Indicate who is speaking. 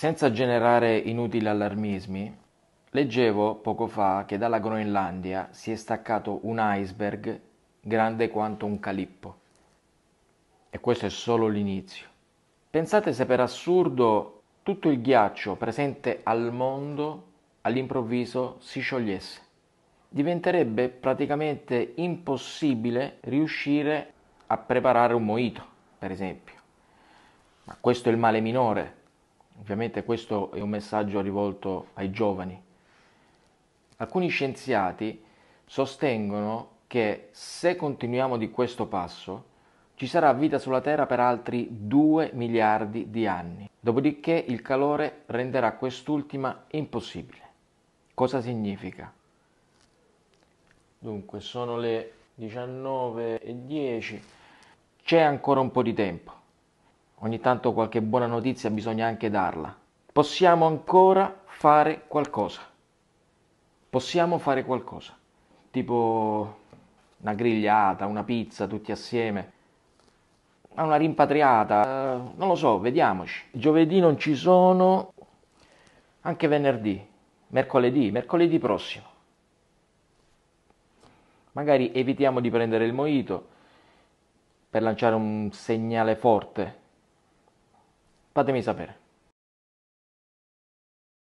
Speaker 1: Senza generare inutili allarmismi, leggevo poco fa che dalla Groenlandia si è staccato un iceberg grande quanto un calippo. E questo è solo l'inizio. Pensate se per assurdo tutto il ghiaccio presente al mondo all'improvviso si sciogliesse. Diventerebbe praticamente impossibile riuscire a preparare un moito, per esempio. Ma questo è il male minore Ovviamente questo è un messaggio rivolto ai giovani. Alcuni scienziati sostengono che se continuiamo di questo passo ci sarà vita sulla Terra per altri 2 miliardi di anni, dopodiché il calore renderà quest'ultima impossibile. Cosa significa? Dunque, sono le 19.10, c'è ancora un po' di tempo ogni tanto qualche buona notizia bisogna anche darla. Possiamo ancora fare qualcosa. Possiamo fare qualcosa. Tipo una grigliata, una pizza tutti assieme. Ma una rimpatriata, eh, non lo so, vediamoci. Giovedì non ci sono, anche venerdì, mercoledì, mercoledì prossimo. Magari evitiamo di prendere il moito per lanciare un segnale forte fatemi sapere.